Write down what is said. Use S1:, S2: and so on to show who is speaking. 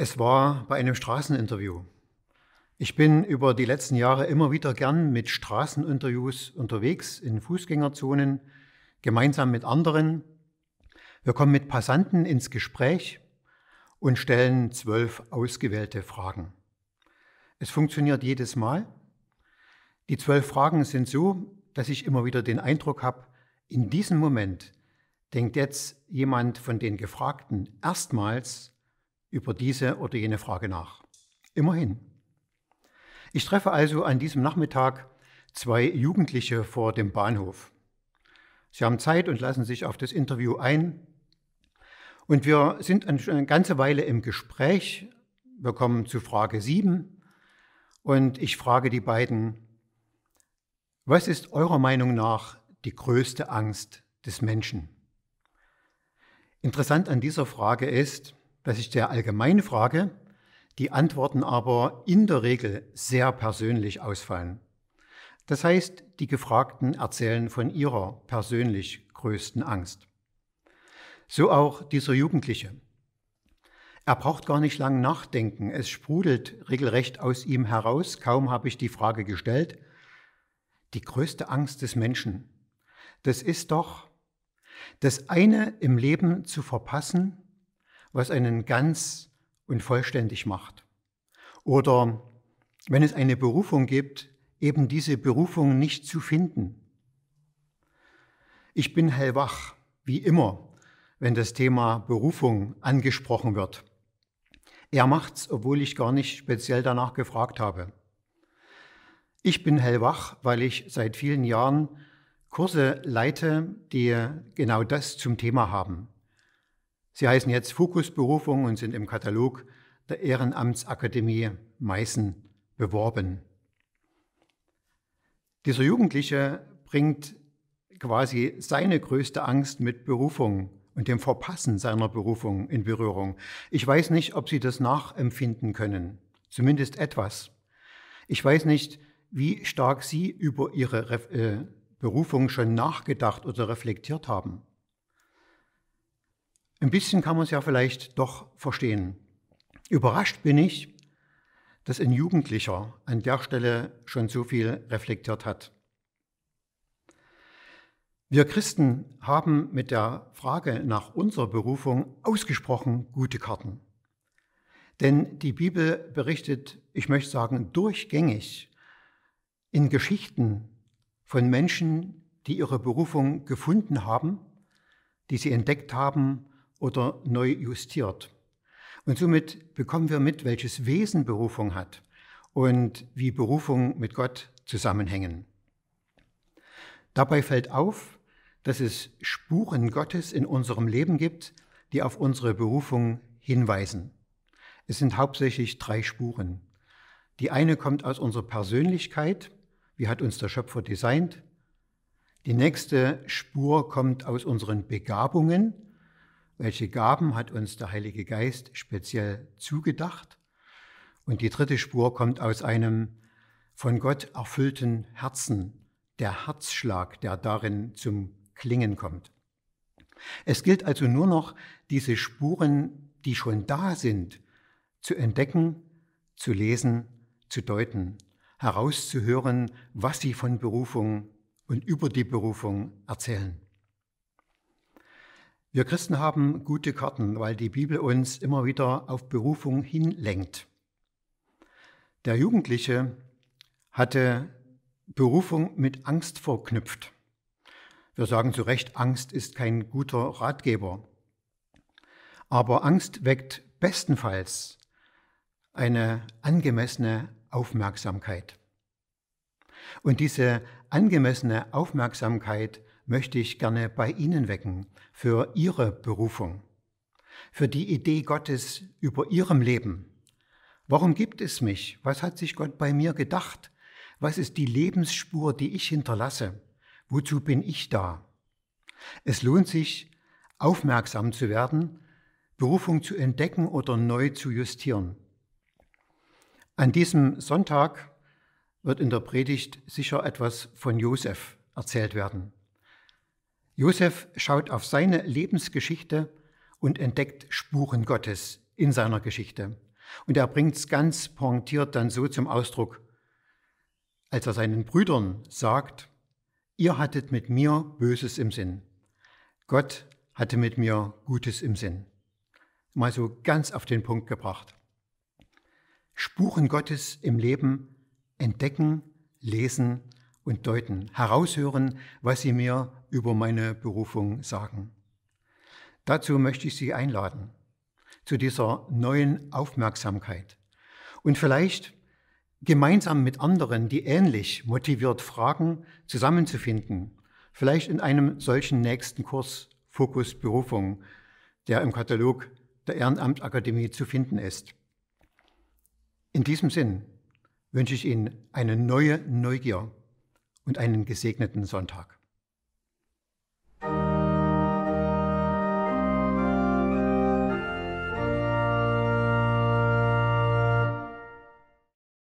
S1: Es war bei einem Straßeninterview. Ich bin über die letzten Jahre immer wieder gern mit Straßeninterviews unterwegs in Fußgängerzonen, gemeinsam mit anderen. Wir kommen mit Passanten ins Gespräch und stellen zwölf ausgewählte Fragen. Es funktioniert jedes Mal. Die zwölf Fragen sind so, dass ich immer wieder den Eindruck habe, in diesem Moment denkt jetzt jemand von den Gefragten erstmals über diese oder jene Frage nach. Immerhin. Ich treffe also an diesem Nachmittag zwei Jugendliche vor dem Bahnhof. Sie haben Zeit und lassen sich auf das Interview ein. Und wir sind eine ganze Weile im Gespräch. Wir kommen zu Frage 7 und ich frage die beiden, was ist eurer Meinung nach die größte Angst des Menschen? Interessant an dieser Frage ist, das ist der allgemeine Frage, die Antworten aber in der Regel sehr persönlich ausfallen. Das heißt, die Gefragten erzählen von ihrer persönlich größten Angst. So auch dieser Jugendliche. Er braucht gar nicht lang nachdenken, es sprudelt regelrecht aus ihm heraus, kaum habe ich die Frage gestellt. Die größte Angst des Menschen, das ist doch, das eine im Leben zu verpassen was einen ganz und vollständig macht. Oder wenn es eine Berufung gibt, eben diese Berufung nicht zu finden. Ich bin hellwach, wie immer, wenn das Thema Berufung angesprochen wird. Er macht's, obwohl ich gar nicht speziell danach gefragt habe. Ich bin hellwach, weil ich seit vielen Jahren Kurse leite, die genau das zum Thema haben. Sie heißen jetzt Fokusberufung und sind im Katalog der Ehrenamtsakademie Meißen beworben. Dieser Jugendliche bringt quasi seine größte Angst mit Berufung und dem Verpassen seiner Berufung in Berührung. Ich weiß nicht, ob Sie das nachempfinden können, zumindest etwas. Ich weiß nicht, wie stark Sie über Ihre äh, Berufung schon nachgedacht oder reflektiert haben. Ein bisschen kann man es ja vielleicht doch verstehen. Überrascht bin ich, dass ein Jugendlicher an der Stelle schon so viel reflektiert hat. Wir Christen haben mit der Frage nach unserer Berufung ausgesprochen gute Karten. Denn die Bibel berichtet, ich möchte sagen, durchgängig in Geschichten von Menschen, die ihre Berufung gefunden haben, die sie entdeckt haben oder neu justiert. Und somit bekommen wir mit, welches Wesen Berufung hat und wie Berufung mit Gott zusammenhängen. Dabei fällt auf, dass es Spuren Gottes in unserem Leben gibt, die auf unsere Berufung hinweisen. Es sind hauptsächlich drei Spuren. Die eine kommt aus unserer Persönlichkeit, wie hat uns der Schöpfer designt. Die nächste Spur kommt aus unseren Begabungen, welche Gaben hat uns der Heilige Geist speziell zugedacht? Und die dritte Spur kommt aus einem von Gott erfüllten Herzen, der Herzschlag, der darin zum Klingen kommt. Es gilt also nur noch, diese Spuren, die schon da sind, zu entdecken, zu lesen, zu deuten, herauszuhören, was sie von Berufung und über die Berufung erzählen. Wir Christen haben gute Karten, weil die Bibel uns immer wieder auf Berufung hinlenkt. Der Jugendliche hatte Berufung mit Angst verknüpft. Wir sagen zu Recht, Angst ist kein guter Ratgeber. Aber Angst weckt bestenfalls eine angemessene Aufmerksamkeit. Und diese angemessene Aufmerksamkeit möchte ich gerne bei Ihnen wecken für Ihre Berufung, für die Idee Gottes über Ihrem Leben. Warum gibt es mich? Was hat sich Gott bei mir gedacht? Was ist die Lebensspur, die ich hinterlasse? Wozu bin ich da? Es lohnt sich, aufmerksam zu werden, Berufung zu entdecken oder neu zu justieren. An diesem Sonntag wird in der Predigt sicher etwas von Josef erzählt werden. Josef schaut auf seine Lebensgeschichte und entdeckt Spuren Gottes in seiner Geschichte. Und er bringt es ganz pointiert dann so zum Ausdruck, als er seinen Brüdern sagt, ihr hattet mit mir Böses im Sinn. Gott hatte mit mir Gutes im Sinn. Mal so ganz auf den Punkt gebracht. Spuren Gottes im Leben entdecken, lesen und deuten, heraushören, was sie mir über meine Berufung sagen. Dazu möchte ich Sie einladen, zu dieser neuen Aufmerksamkeit. Und vielleicht gemeinsam mit anderen, die ähnlich motiviert fragen, zusammenzufinden. Vielleicht in einem solchen nächsten Kurs Fokus Berufung, der im Katalog der Ehrenamtakademie zu finden ist. In diesem Sinn wünsche ich Ihnen eine neue Neugier und einen gesegneten Sonntag.